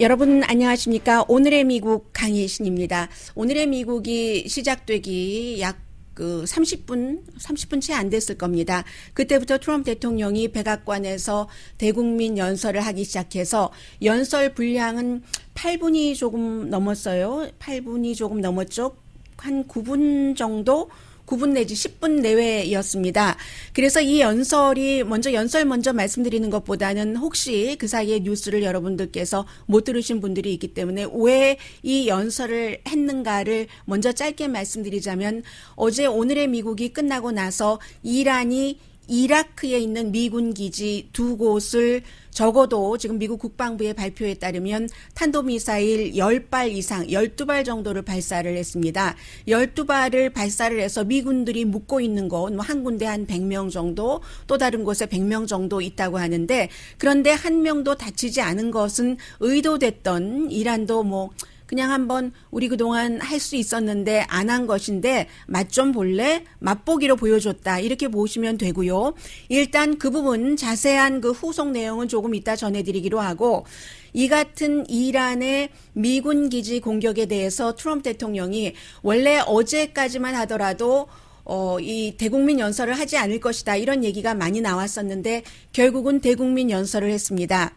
여러분 안녕하십니까? 오늘의 미국 강희신입니다. 오늘의 미국이 시작되기 약 그 30분, 30분 채 안 됐을 겁니다. 그때부터 트럼프 대통령이 백악관에서 대국민 연설을 하기 시작해서 연설 분량은 8분이 조금 넘었어요. 8분이 조금 넘었죠. 한 9분 정도 9분 내지 10분 내외였습니다. 그래서 이 연설이 먼저 연설 먼저 말씀드리는 것보다는 혹시 그 사이에 뉴스를 여러분들께서 못 들으신 분들이 있기 때문에 왜 이 연설을 했는가를 먼저 짧게 말씀드리자면 어제 오늘의 미국이 끝나고 나서 이란이 이라크에 있는 미군 기지 두 곳을 적어도 지금 미국 국방부의 발표에 따르면 탄도미사일 10발 이상, 12발 정도를 발사를 했습니다. 12발을 발사를 해서 미군들이 묶고 있는 건한 뭐 군데 한 100명 정도, 또 다른 곳에 100명 정도 있다고 하는데 그런데 한 명도 다치지 않은 것은 의도됐던 이란도 뭐 그냥 한번 우리 그동안 할 수 있었는데 안 한 것인데 맛 좀 볼래? 맛보기로 보여줬다. 이렇게 보시면 되고요. 일단 그 부분 자세한 그 후속 내용은 조금 이따 전해드리기로 하고 이 같은 이란의 미군 기지 공격에 대해서 트럼프 대통령이 원래 어제까지만 하더라도 어, 이 대국민 연설을 하지 않을 것이다. 이런 얘기가 많이 나왔었는데 결국은 대국민 연설을 했습니다.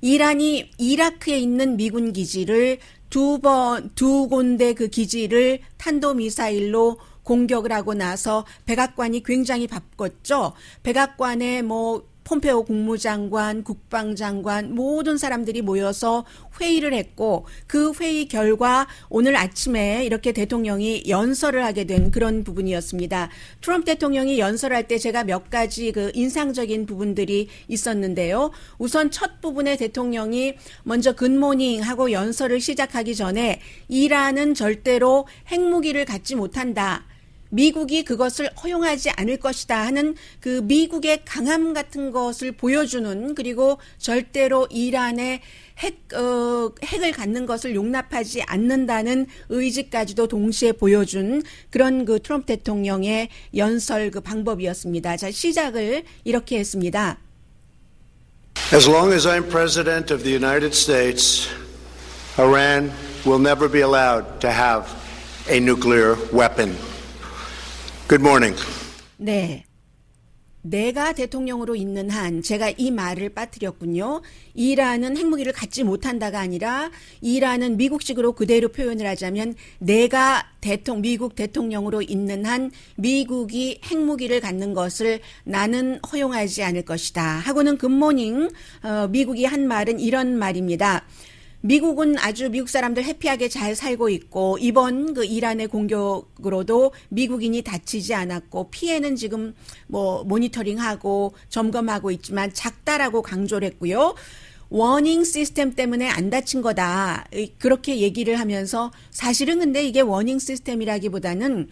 이란이 이라크에 있는 미군 기지를 두 번, 두 군데 그 기지를 탄도미사일로 공격을 하고 나서 백악관이 굉장히 바꿨죠 백악관에 뭐 폼페오 국무장관, 국방장관 모든 사람들이 모여서 회의를 했고 그 회의 결과 오늘 아침에 이렇게 대통령이 연설을 하게 된 그런 부분이었습니다. 트럼프 대통령이 연설할 때 제가 몇 가지 그 인상적인 부분들이 있었는데요. 우선 첫 부분에 대통령이 먼저 굿모닝 하고 연설을 시작하기 전에 이란은 절대로 핵무기를 갖지 못한다. 미국이 그것을 허용하지 않을 것이다 하는 그 미국의 강함 같은 것을 보여주는 그리고 절대로 이란의 핵, 어, 핵을 갖는 것을 용납하지 않는다는 의지까지도 동시에 보여준 그런 그 트럼프 대통령의 연설 그 방법이었습니다. 자, 시작을 이렇게 했습니다. As long as I'm president of the United States, Iran will never be allowed to have a nuclear weapon. Good morning. 네. 내가 대통령으로 있는 한 제가 이 말을 빠뜨렸군요. 이라는 핵무기를 갖지 못한다가 아니라 이라는 미국식으로 그대로 표현을 하자면 내가 대통령 미국 대통령으로 있는 한 미국이 핵무기를 갖는 것을 나는 허용하지 않을 것이다. 하고는 굿모닝 어, 미국이 한 말은 이런 말입니다. 미국은 아주 미국 사람들 해피하게 잘 살고 있고 이번 그 이란의 공격으로도 미국인이 다치지 않았고 피해는 지금 뭐 모니터링하고 점검하고 있지만 작다라고 강조를 했고요. 워닝 시스템 때문에 안 다친 거다. 그렇게 얘기를 하면서 사실은 근데 이게 워닝 시스템이라기보다는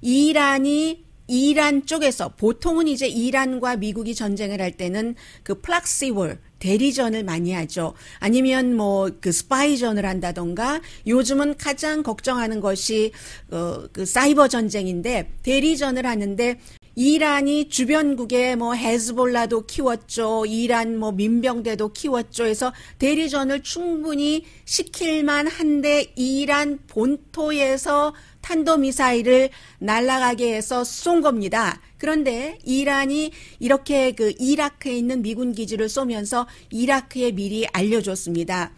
이란이 이란 쪽에서 보통은 이제 이란과 미국이 전쟁을 할 때는 그 플락시월 대리전을 많이 하죠. 아니면 뭐 그 스파이전을 한다던가 요즘은 가장 걱정하는 것이 어, 그 사이버 전쟁인데 대리전을 하는데 이란이 주변국에 뭐 헤즈볼라도 키웠죠. 이란 뭐 민병대도 키웠죠. 해서 대리전을 충분히 시킬만 한데 이란 본토에서 탄도미사일을 날아가게 해서 쏜 겁니다. 그런데 이란이 이렇게 그 이라크에 있는 미군 기지를 쏘면서 이라크에 미리 알려줬습니다.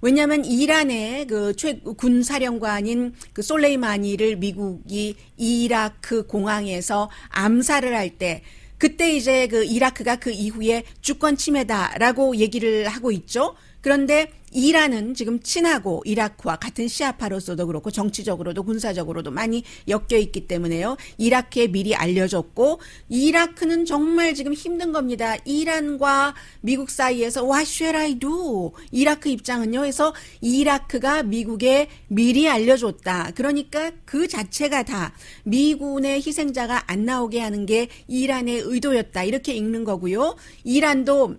왜냐하면 이란의 그 최군 사령관인 그 솔레이마니를 미국이 이라크 공항에서 암살을 할 때 그때 이제 그 이라크가 그 이후에 주권 침해다라고 얘기를 하고 있죠. 그런데 이란은 지금 친하고 이라크와 같은 시아파로서도 그렇고 정치적으로도 군사적으로도 많이 엮여 있기 때문에요. 이라크에 미리 알려졌고 이라크는 정말 지금 힘든 겁니다. 이란과 미국 사이에서 What should I do? 이라크 입장은요. 해서 이라크가 미국에 미리 알려줬다. 그러니까 그 자체가 다 미군의 희생자가 안 나오게 하는 게 이란의 의도였다. 이렇게 읽는 거고요. 이란도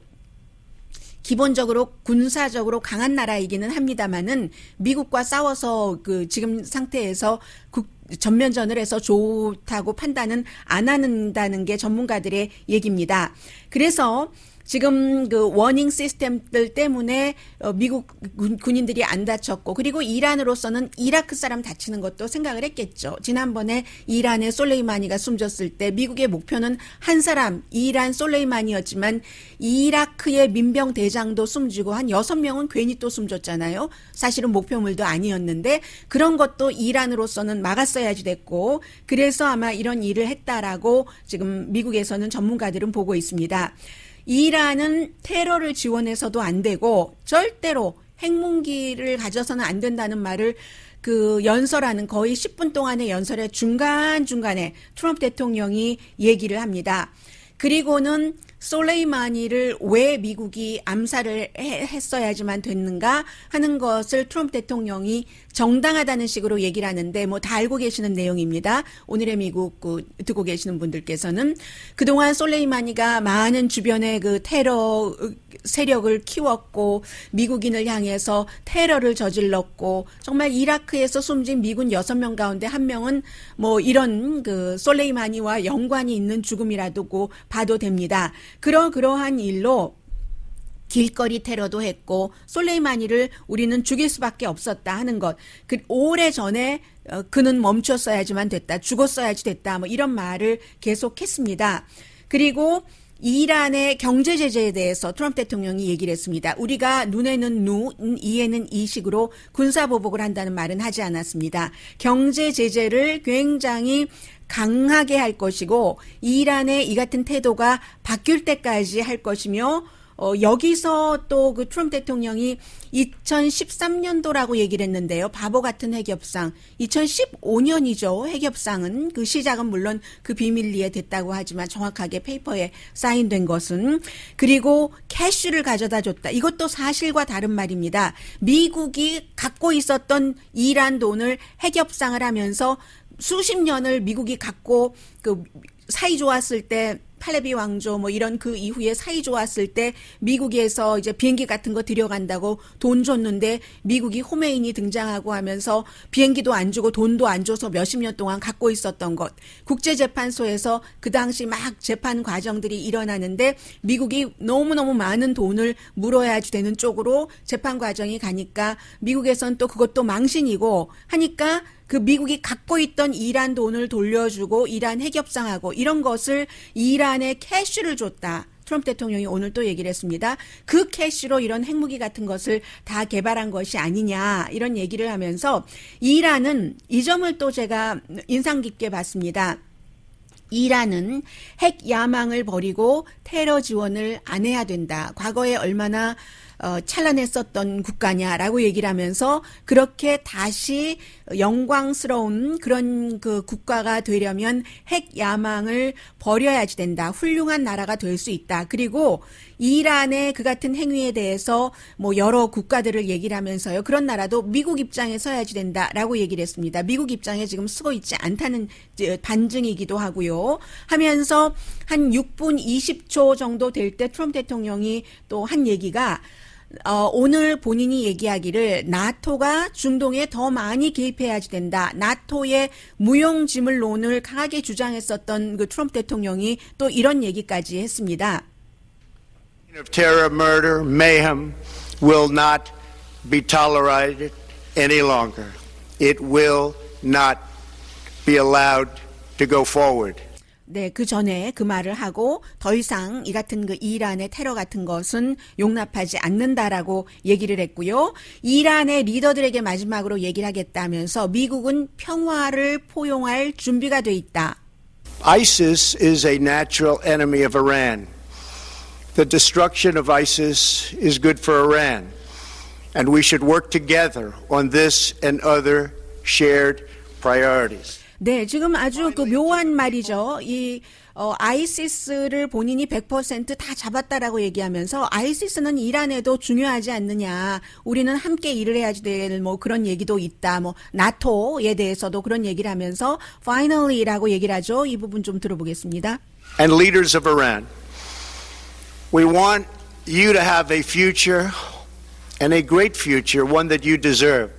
기본적으로 군사적으로 강한 나라이기는 합니다만은 미국과 싸워서 그 지금 상태에서 국, 전면전을 해서 좋다고 판단은 안 한다는 게 전문가들의 얘기입니다. 그래서 지금 그 워닝 시스템들 때문에 어, 미국 군인들이 안 다쳤고 그리고 이란으로서는 이라크 사람 다치는 것도 생각을 했겠죠. 지난번에 이란의 솔레이마니가 숨졌을 때 미국의 목표는 한 사람 이란 솔레이마니였지만 이라크의 민병 대장도 숨지고 한 여섯 명은 괜히 또 숨졌잖아요. 사실은 목표물도 아니었는데 그런 것도 이란으로서는 막았어야지 됐고 그래서 아마 이런 일을 했다라고 지금 미국에서는 전문가들은 보고 있습니다. 이란은 테러를 지원해서도 안 되고 절대로 핵무기를 가져서는 안 된다는 말을 그 연설하는 거의 10분 동안의 연설의 중간중간에 트럼프 대통령이 얘기를 합니다. 그리고는 솔레이마니를 왜 미국이 암살을 했어야지만 됐는가 하는 것을 트럼프 대통령이 정당하다는 식으로 얘기를 하는데 뭐 다 알고 계시는 내용입니다. 오늘의 미국 그, 듣고 계시는 분들께서는 그동안 솔레이마니가 많은 주변의 그 테러 세력을 키웠고 미국인을 향해서 테러를 저질렀고 정말 이라크에서 숨진 미군 여섯 명 가운데 한 명은 뭐 이런 그 솔레이마니와 연관이 있는 죽음이라도 봐도 됩니다. 그러그러한 일로 길거리 테러도 했고 솔레이마니를 우리는 죽일 수밖에 없었다 하는 것. 그 오래 전에 어, 그는 멈췄어야지만 됐다. 죽었어야지 됐다. 뭐 이런 말을 계속했습니다. 그리고 이란의 경제 제재에 대해서 트럼프 대통령이 얘기를 했습니다. 우리가 눈에는 누, 이에는 이식으로 군사 보복을 한다는 말은 하지 않았습니다. 경제 제재를 굉장히 강하게 할 것이고 이란의 이 같은 태도가 바뀔 때까지 할 것이며 어, 여기서 또 그 트럼프 대통령이 2013년도라고 얘기를 했는데요. 바보 같은 핵협상. 2015년이죠. 핵협상은 그 시작은 물론 그 비밀리에 됐다고 하지만 정확하게 페이퍼에 사인된 것은 그리고 캐슈를 가져다 줬다. 이것도 사실과 다른 말입니다. 미국이 갖고 있었던 이란 돈을 핵협상을 하면서 수십 년을 미국이 갖고 그 사이 좋았을 때 팔레비 왕조 뭐 이런 그 이후에 사이 좋았을 때 미국에서 이제 비행기 같은 거 들여간다고 돈 줬는데 미국이 호메인이 등장하고 하면서 비행기도 안 주고 돈도 안 줘서 몇십 년 동안 갖고 있었던 것 국제재판소에서 그 당시 막 재판 과정들이 일어나는데 미국이 너무너무 많은 돈을 물어야 지 되는 쪽으로 재판 과정이 가니까 미국에선 또 그것도 망신이고 하니까 그 미국이 갖고 있던 이란 돈을 돌려주고 이란 핵협상하고 이런 것을 이란에 캐쉬를 줬다. 트럼프 대통령이 오늘 또 얘기를 했습니다. 그 캐시로 이런 핵무기 같은 것을 다 개발한 것이 아니냐 이런 얘기를 하면서 이란은 이 점을 또 제가 인상 깊게 봤습니다. 이란은 핵 야망을 버리고 테러 지원을 안 해야 된다. 과거에 얼마나 어, 찬란했었던 국가냐라고 얘기를 하면서 그렇게 다시 영광스러운 그런 그 국가가 되려면 핵 야망을 버려야지 된다. 훌륭한 나라가 될 수 있다. 그리고 이란의 그 같은 행위에 대해서 뭐 여러 국가들을 얘기를 하면서요. 그런 나라도 미국 입장에 서야지 된다라고 얘기를 했습니다. 미국 입장에 지금 쓰고 있지 않다는 반증이기도 하고요. 하면서 한 6분 20초 정도 될 때 트럼프 대통령이 또 한 얘기가 어, 오늘 본인이 얘기하기를 나토가 중동에 더 많이 개입해야지 된다. 나토의 무용지물 론을 강하게 주장했었던 그 트럼프 대통령이 또 이런 얘기까지 했습니다. Of terror, murder, mayhem will not be tolerated any longer. It will not be allowed to go forward. 네, 그 전에 그 말을 하고 더 이상 이 같은 그 이란의 테러 같은 것은 용납하지 않는다라고 얘기를 했고요. 이란의 리더들에게 마지막으로 얘기를 하겠다면서 미국은 평화를 포용할 준비가 돼 있다. ISIS is a natural enemy of Iran. The destruction of ISIS is good for Iran. And we should work together on this and other shared priorities. 네, 지금 아주 그 묘한 말이죠. 이 어, 아이시스를 본인이 100%다 잡았다라고 얘기하면서 아이시스는 이란에도 중요하지 않느냐. 우리는 함께 일을 해야지 될뭐 그런 얘기도 있다. 뭐 나토에 대해서도 그런 얘기를 하면서 finally라고 얘기를 하죠. 이 부분 좀 들어보겠습니다. And leaders of Iran, we want you to have a future and a great future, one that you deserve.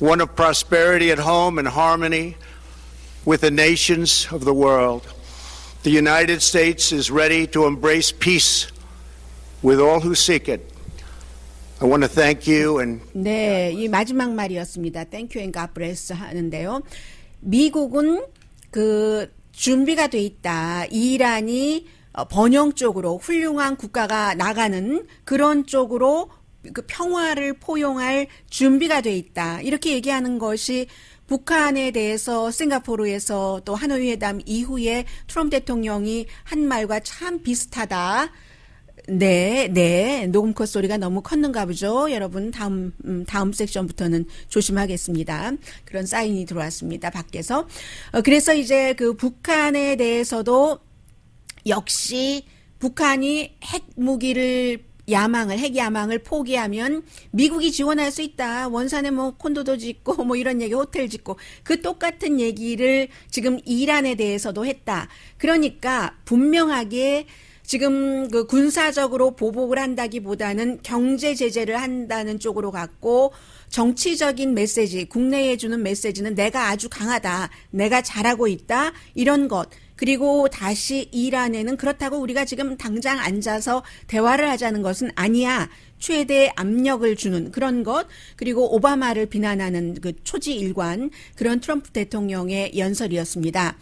One of prosperity at home and harmony. with the nations of the world. The United States is ready to embrace peace with all who seek it. I want to thank you and 네, 이 마지막 말이었습니다. Thank you and God bless 하는데요. 미국은 그 준비가 돼 있다. 이란이 번영 쪽으로 훌륭한 국가가 나가는 그런 쪽으로 그 평화를 포용할 준비가 돼 있다. 이렇게 얘기하는 것이 북한에 대해서 싱가포르에서 또 하노이 회담 이후에 트럼프 대통령이 한 말과 참 비슷하다. 네, 네. 녹음컷 소리가 너무 컸는가 보죠. 여러분, 다음, 음, 다음 섹션부터는 조심하겠습니다. 그런 사인이 들어왔습니다. 밖에서. 어, 그래서 이제 그 북한에 대해서도 역시 북한이 핵무기를 야망을 핵 야망을 포기하면 미국이 지원할 수 있다. 원산에 뭐 콘도도 짓고 뭐 이런 얘기 호텔 짓고 그 똑같은 얘기를 지금 이란에 대해서도 했다. 그러니까 분명하게 지금 그 군사적으로 보복을 한다기보다는 경제 제재를 한다는 쪽으로 갔고 정치적인 메시지, 국내에 주는 메시지는 내가 아주 강하다, 내가 잘하고 있다, 이런 것. 그리고 다시 이란에는 그렇다고 우리가 지금 당장 앉아서 대화를 하자는 것은 아니야. 최대 압력을 주는 그런 것, 그리고 오바마를 비난하는 그 초지 일관 그런 트럼프 대통령의 연설이었습니다.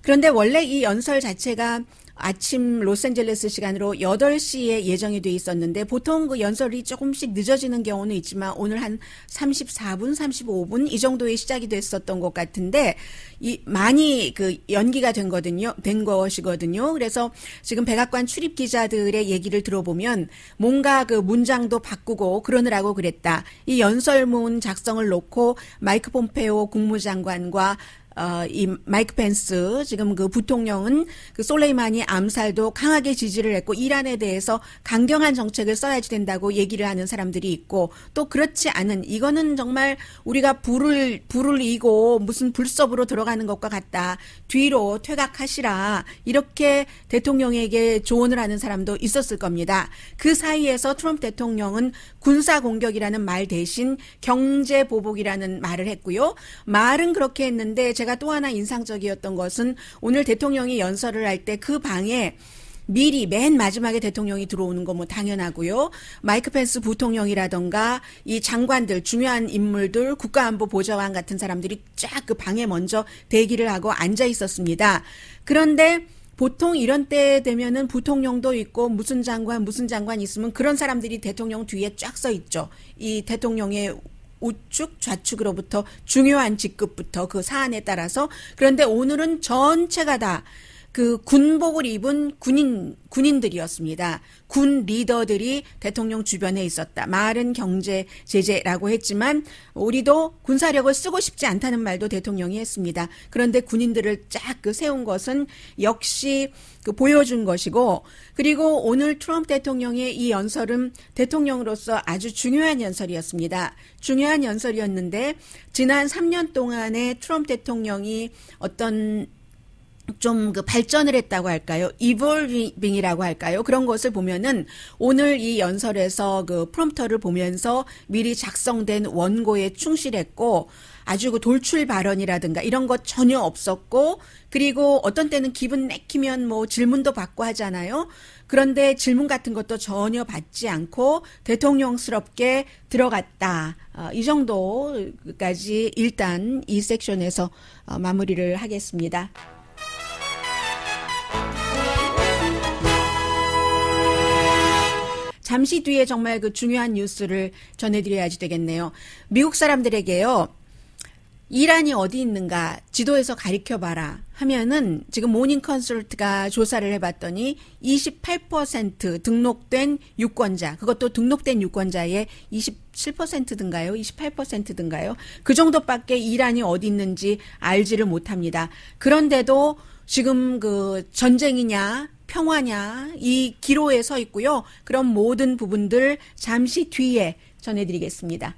그런데 원래 이 연설 자체가 아침 로스앤젤레스 시간으로 8시에 예정이 돼 있었는데 보통 그 연설이 조금씩 늦어지는 경우는 있지만 오늘 한 34분, 35분 이 정도에 시작이 됐었던 것 같은데 이 많이 그 연기가 된 거든요. 된 것이거든요. 그래서 지금 백악관 출입 기자들의 얘기를 들어보면 뭔가 그 문장도 바꾸고 그러느라고 그랬다. 이 연설문 작성을 놓고 마이크 폼페오 국무장관과 어, 이 마이크 펜스 지금 그 부통령은 그 솔레이마니 암살도 강하게 지지를 했고 이란에 대해서 강경한 정책을 써야지 된다고 얘기를 하는 사람들이 있고 또 그렇지 않은 이거는 정말 우리가 불을 불을 이고 무슨 불섭으로 들어가는 것과 같다 뒤로 퇴각하시라 이렇게 대통령에게 조언을 하는 사람도 있었을 겁니다. 그 사이에서 트럼프 대통령은 군사 공격이라는 말 대신 경제 보복이라는 말을 했고요. 말은 그렇게 했는데 제가 제가 또 하나 인상적이었던 것은 오늘 대통령이 연설을 할 때 그 방에 미리 맨 마지막에 대통령이 들어오는 거 뭐 당연하고요. 마이크 펜스 부통령이라던가 이 장관들 중요한 인물들 국가안보 보좌관 같은 사람들이 쫙 그 방에 먼저 대기를 하고 앉아 있었습니다. 그런데 보통 이런 때 되면은 부통령도 있고 무슨 장관 무슨 장관 있으면 그런 사람들이 대통령 뒤에 쫙 서 있죠. 이 대통령의 우측 좌측으로부터 중요한 직급부터 그 사안에 따라서 그런데 오늘은 전체가 다그 군복을 입은 군인 군인들이었습니다. 군 리더들이 대통령 주변에 있었다. 말은 경제 제재라고 했지만 우리도 군사력을 쓰고 싶지 않다는 말도 대통령이 했습니다. 그런데 군인들을 쫙 그 세운 것은 역시 그 보여준 것이고 그리고 오늘 트럼프 대통령의 이 연설은 대통령으로서 아주 중요한 연설이었습니다. 중요한 연설이었는데 지난 3년 동안에 트럼프 대통령이 어떤 좀그 발전을 했다고 할까요? 이볼빙이라고 할까요? 그런 것을 보면은 오늘 이 연설에서 그 프롬터를 보면서 미리 작성된 원고에 충실했고 아주 그 돌출 발언이라든가 이런 것 전혀 없었고 그리고 어떤 때는 기분 내키면 뭐 질문도 받고 하잖아요. 그런데 질문 같은 것도 전혀 받지 않고 대통령스럽게 들어갔다. 어, 이 정도까지 일단 이 섹션에서 어, 마무리를 하겠습니다. 잠시 뒤에 정말 그 중요한 뉴스를 전해드려야지 되겠네요. 미국 사람들에게요. 이란이 어디 있는가 지도에서 가리켜 봐라 하면은 지금 모닝 컨설트가 조사를 해봤더니 28% 등록된 유권자 그것도 등록된 유권자의 27%든가요 28%든가요 그 정도밖에 이란이 어디 있는지 알지를 못합니다 그런데도 지금 그 전쟁이냐 평화냐 이 기로에 서 있고요. 그럼 모든 부분들 잠시 뒤에 전해드리겠습니다.